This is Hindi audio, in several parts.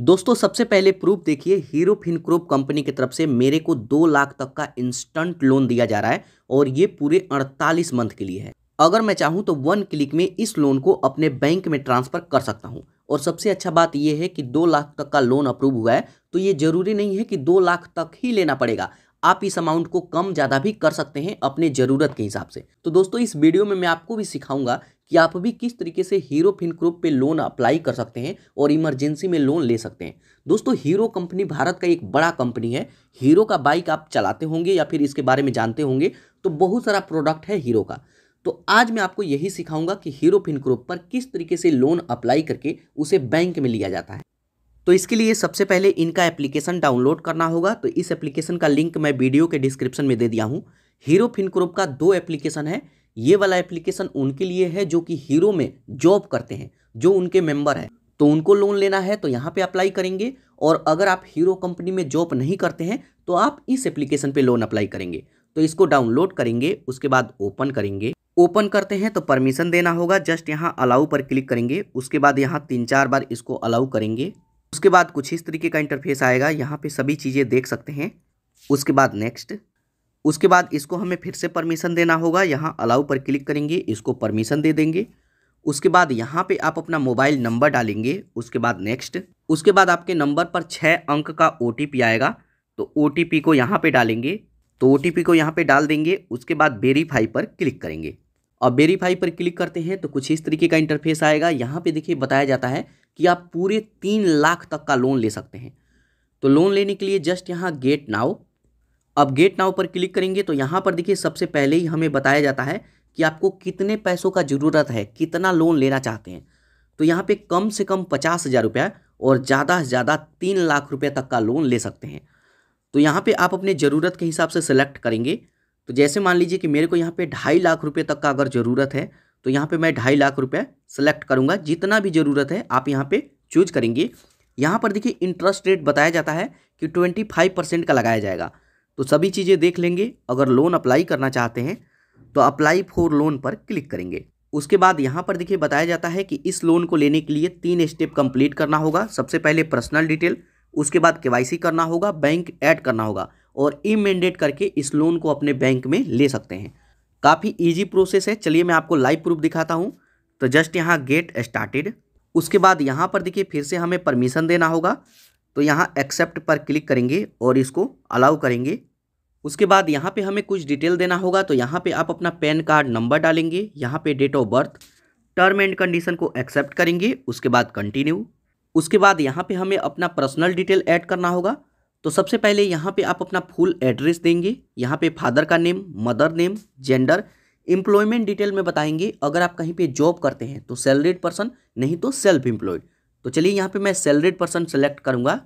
दोस्तों सबसे पहले प्रूफ देखिए हीरो फिनक्रोप कंपनी की तरफ से मेरे को दो लाख तक का इंस्टेंट लोन दिया जा रहा है और ये पूरे अड़तालीस मंथ के लिए है अगर मैं चाहूँ तो वन क्लिक में इस लोन को अपने बैंक में ट्रांसफ़र कर सकता हूँ और सबसे अच्छा बात यह है कि दो लाख तक का लोन अप्रूव हुआ है तो ये ज़रूरी नहीं है कि दो लाख तक ही लेना पड़ेगा आप इस अमाउंट को कम ज़्यादा भी कर सकते हैं अपने ज़रूरत के हिसाब से तो दोस्तों इस वीडियो में मैं आपको भी सिखाऊंगा कि आप भी किस तरीके से हीरो ग्रुप पे लोन अप्लाई कर सकते हैं और इमरजेंसी में लोन ले सकते हैं दोस्तों हीरो कंपनी भारत का एक बड़ा कंपनी है हीरो का बाइक आप चलाते होंगे या फिर इसके बारे में जानते होंगे तो बहुत सारा प्रोडक्ट है हीरो का तो आज मैं आपको यही सिखाऊंगा कि हीरो फिनक्रोप पर किस तरीके से लोन अप्लाई करके उसे बैंक में लिया जाता है तो इसके लिए सबसे पहले इनका एप्लीकेशन डाउनलोड करना होगा तो इस एप्लीकेशन का लिंक मैं वीडियो के डिस्क्रिप्शन में दे दिया हूँ हीरो फिनक्रोप का दो एप्लीकेशन है ये वाला एप्लीकेशन उनके लिए है जो कि हीरो में जॉब करते हैं जो उनके मेंबर हैं तो उनको लोन लेना है तो यहाँ पे अप्लाई करेंगे और अगर आप हीरो कंपनी में जॉब नहीं करते हैं तो आप इस एप्लीकेशन पे लोन अप्लाई करेंगे तो इसको डाउनलोड करेंगे उसके बाद ओपन करेंगे ओपन करते हैं तो परमिशन देना होगा जस्ट यहाँ अलाउ पर क्लिक करेंगे उसके बाद यहाँ तीन चार बार इसको अलाउ करेंगे उसके बाद कुछ इस तरीके का इंटरफेस आएगा यहाँ पे सभी चीज़ें देख सकते हैं उसके बाद नेक्स्ट उसके बाद इसको हमें फिर से परमिशन देना होगा यहाँ अलाउ पर क्लिक करेंगे इसको परमिशन दे देंगे उसके बाद यहाँ पे आप अपना मोबाइल नंबर डालेंगे उसके बाद नेक्स्ट उसके बाद आपके नंबर पर छः अंक का ओ आएगा तो ओ को यहाँ पर डालेंगे तो ओ को यहाँ पर डाल देंगे उसके बाद वेरीफाई पर क्लिक करेंगे अब वेरीफाई पर क्लिक करते हैं तो कुछ इस तरीके का इंटरफेस आएगा यहाँ पे देखिए बताया जाता है कि आप पूरे तीन लाख तक का लोन ले सकते हैं तो लोन लेने के लिए जस्ट यहाँ गेट नाउ अब गेट नाउ पर क्लिक करेंगे तो यहाँ पर देखिए सबसे पहले ही हमें बताया जाता है कि आपको कितने पैसों का ज़रूरत है कितना लोन लेना चाहते हैं तो यहाँ पे कम से कम पचास हज़ार रुपया और ज़्यादा से ज़्यादा तीन लाख रुपये तक का लोन ले सकते हैं तो यहाँ पे आप अपने ज़रूरत के हिसाब से सिलेक्ट करेंगे तो जैसे मान लीजिए कि मेरे को यहाँ पर ढाई लाख रुपये तक का अगर ज़रूरत है तो यहाँ पर मैं ढाई लाख रुपये सेलेक्ट करूँगा जितना भी ज़रूरत है आप यहाँ पर चूज करेंगे यहाँ पर देखिए इंटरेस्ट रेट बताया जाता है कि ट्वेंटी फाइव परसेंट का लगाया जाएगा तो सभी चीज़ें देख लेंगे अगर लोन अप्लाई करना चाहते हैं तो अप्लाई फॉर लोन पर क्लिक करेंगे उसके बाद यहाँ पर देखिए बताया जाता है कि इस लोन को लेने के लिए तीन स्टेप कंप्लीट करना होगा सबसे पहले पर्सनल डिटेल उसके बाद के करना होगा बैंक ऐड करना होगा और इमेंडेट करके इस लोन को अपने बैंक में ले सकते हैं काफ़ी ईजी प्रोसेस है चलिए मैं आपको लाइव प्रूफ दिखाता हूँ तो जस्ट यहाँ गेट स्टार्टेड उसके बाद यहाँ पर देखिए फिर से हमें परमिशन देना होगा तो यहाँ एक्सेप्ट पर क्लिक करेंगे और इसको अलाउ करेंगे उसके बाद यहाँ पे हमें कुछ डिटेल देना होगा तो यहाँ पे आप अपना पैन कार्ड नंबर डालेंगे यहाँ पे date of birth term and condition को एक्सेप्ट करेंगे उसके बाद कंटिन्यू उसके बाद यहाँ पे हमें अपना पर्सनल डिटेल ऐड करना होगा तो सबसे पहले यहाँ पे आप अपना फुल एड्रेस देंगे यहाँ पे फादर का name mother name gender employment detail में बताएंगे अगर आप कहीं पर जॉब करते हैं तो सैलरीड पर्सन नहीं तो सेल्फ एम्प्लॉयड तो चलिए यहाँ पे मैं सैलरीड पर्सन सेलेक्ट करूँगा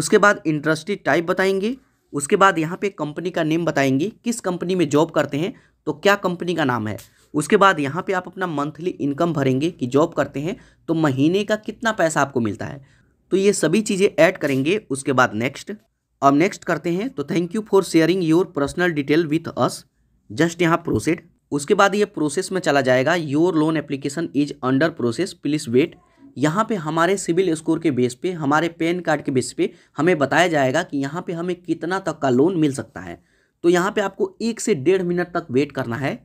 उसके बाद इंडस्ट्री टाइप बताएंगे उसके बाद यहाँ पे कंपनी का नेम बताएंगे किस कंपनी में जॉब करते हैं तो क्या कंपनी का नाम है उसके बाद यहाँ पे आप अपना मंथली इनकम भरेंगे कि जॉब करते हैं तो महीने का कितना पैसा आपको मिलता है तो ये सभी चीज़ें ऐड करेंगे उसके बाद नेक्स्ट अब नेक्स्ट करते हैं तो thank you for sharing your personal detail with us just यहाँ प्रोसेड उसके बाद ये प्रोसेस में चला जाएगा your loan application is under process please wait यहाँ पे हमारे सिविल स्कोर के बेस पे हमारे पैन कार्ड के बेस पे हमें बताया जाएगा कि यहाँ पे हमें कितना तक का लोन मिल सकता है तो यहाँ पे आपको एक से डेढ़ मिनट तक वेट करना है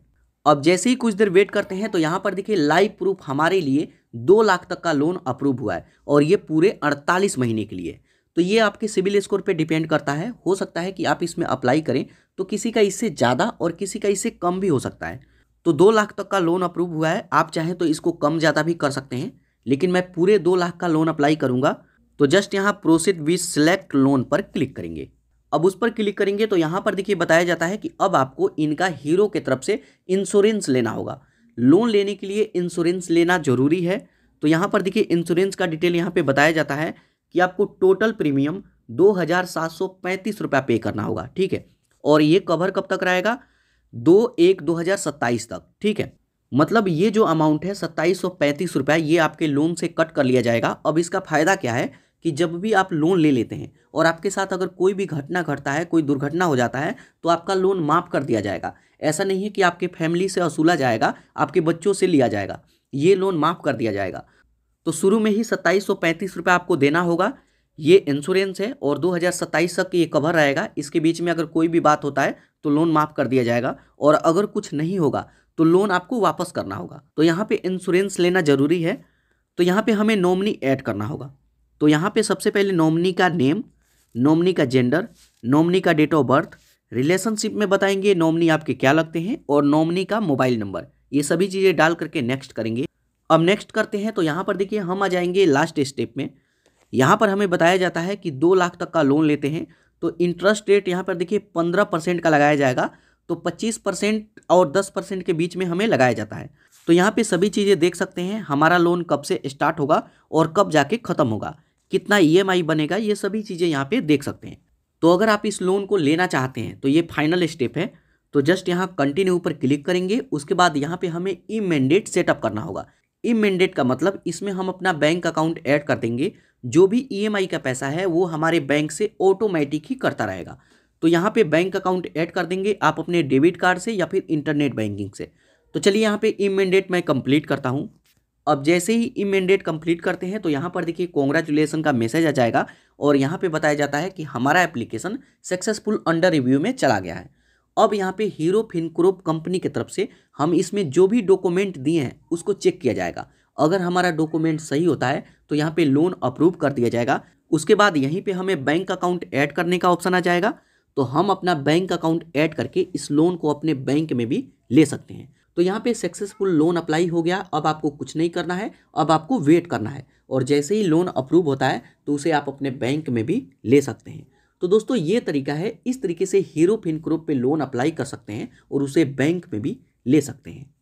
अब जैसे ही कुछ देर वेट करते हैं तो यहाँ पर देखिए लाइव प्रूफ हमारे लिए दो लाख तक का लोन अप्रूव हुआ है और ये पूरे अड़तालीस महीने के लिए तो ये आपके सिविल स्कोर पे डिपेंड करता है हो सकता है कि आप इसमें अप्लाई करें तो किसी का इससे ज़्यादा और किसी का इससे कम भी हो सकता है तो दो लाख तक का लोन अप्रूव हुआ है आप चाहें तो इसको कम ज़्यादा भी कर सकते हैं लेकिन मैं पूरे दो लाख का लोन अप्लाई करूंगा तो जस्ट यहाँ प्रोसेस विथ सिलेक्ट लोन पर क्लिक करेंगे अब उस पर क्लिक करेंगे तो यहाँ पर देखिए बताया जाता है कि अब आपको इनका हीरो के तरफ से इंश्योरेंस लेना होगा लोन लेने के लिए इंश्योरेंस लेना जरूरी है तो यहाँ पर देखिए इंश्योरेंस का डिटेल यहाँ पे बताया जाता है कि आपको टोटल प्रीमियम दो हज़ार सात सौ पैंतीस रुपया पे करना होगा ठीक है और ये कवर कब तक रहेगा दो एक दो हज़ार सत्ताईस तक ठीक है मतलब ये जो अमाउंट है सत्ताईस सौ पैंतीस रुपया ये आपके लोन से कट कर लिया जाएगा अब इसका फ़ायदा क्या है कि जब भी आप लोन ले लेते हैं और आपके साथ अगर कोई भी घटना घटता है कोई दुर्घटना हो जाता है तो आपका लोन माफ़ कर दिया जाएगा ऐसा नहीं है कि आपके फैमिली से वसूला जाएगा आपके बच्चों से लिया जाएगा ये लोन माफ़ कर दिया जाएगा तो शुरू में ही सत्ताईस सौ पैंतीस रुपये आपको देना होगा ये इंश्योरेंस है और 2027 तक ये कवर रहेगा इसके बीच में अगर कोई भी बात होता है तो लोन माफ़ कर दिया जाएगा और अगर कुछ नहीं होगा तो लोन आपको वापस करना होगा तो यहाँ पे इंश्योरेंस लेना ज़रूरी है तो यहाँ पे हमें नॉमनी ऐड करना होगा तो यहाँ पे सबसे पहले नॉमनी का नेम नॉमनी का जेंडर नॉमनी का डेट ऑफ बर्थ रिलेशनशिप में बताएंगे नॉमनी आपके क्या लगते हैं और नॉमनी का मोबाइल नंबर ये सभी चीज़ें डाल करके नेक्स्ट करेंगे अब नेक्स्ट करते हैं तो यहाँ पर देखिए हम आ जाएंगे लास्ट स्टेप में यहाँ पर हमें बताया जाता है कि दो लाख तक का लोन लेते हैं तो इंटरेस्ट रेट यहाँ पर देखिए पंद्रह परसेंट का लगाया जाएगा तो 25 परसेंट और 10 परसेंट के बीच में हमें लगाया जाता है तो यहाँ पे सभी चीज़ें देख सकते हैं हमारा लोन कब से स्टार्ट होगा और कब जाके ख़त्म होगा कितना ई e बनेगा ये सभी चीज़ें यहाँ पे देख सकते हैं तो अगर आप इस लोन को लेना चाहते हैं तो ये फाइनल स्टेप है तो जस्ट यहाँ कंटिन्यू पर क्लिक करेंगे उसके बाद यहाँ पे हमें ई मैंडेट सेटअप करना होगा ई e मैंडेट का मतलब इसमें हम अपना बैंक अकाउंट ऐड कर देंगे जो भी ई e का पैसा है वो हमारे बैंक से ऑटोमेटिक ही करता रहेगा तो यहाँ पे बैंक अकाउंट ऐड कर देंगे आप अपने डेबिट कार्ड से या फिर इंटरनेट बैंकिंग से तो चलिए यहाँ पे मैंडेट मैं कंप्लीट करता हूँ अब जैसे ही ई मैंडेट कंप्लीट करते हैं तो यहाँ पर देखिए कॉन्ग्रेचुलेसन का मैसेज आ जाएगा और यहाँ पर बताया जाता है कि हमारा एप्लीकेशन सक्सेसफुल अंडर रिव्यू में चला गया है अब यहाँ पे हीरो फिनक्रोप कंपनी की तरफ से हम इसमें जो भी डॉक्यूमेंट दिए हैं उसको चेक किया जाएगा अगर हमारा डॉक्यूमेंट सही होता है तो यहाँ पे लोन अप्रूव कर दिया जाएगा उसके बाद यहीं पे हमें बैंक अकाउंट ऐड करने का ऑप्शन आ जाएगा तो हम अपना बैंक अकाउंट ऐड करके इस लोन को अपने बैंक में भी ले सकते हैं तो यहाँ पे सक्सेसफुल लोन अप्लाई हो गया अब आपको कुछ नहीं करना है अब आपको वेट करना है और जैसे ही लोन अप्रूव होता है तो उसे आप अपने बैंक में भी ले सकते हैं तो दोस्तों ये तरीका है इस तरीके से हीरो फिनक्रोप पर लोन अप्लाई कर सकते हैं और उसे बैंक में भी ले सकते हैं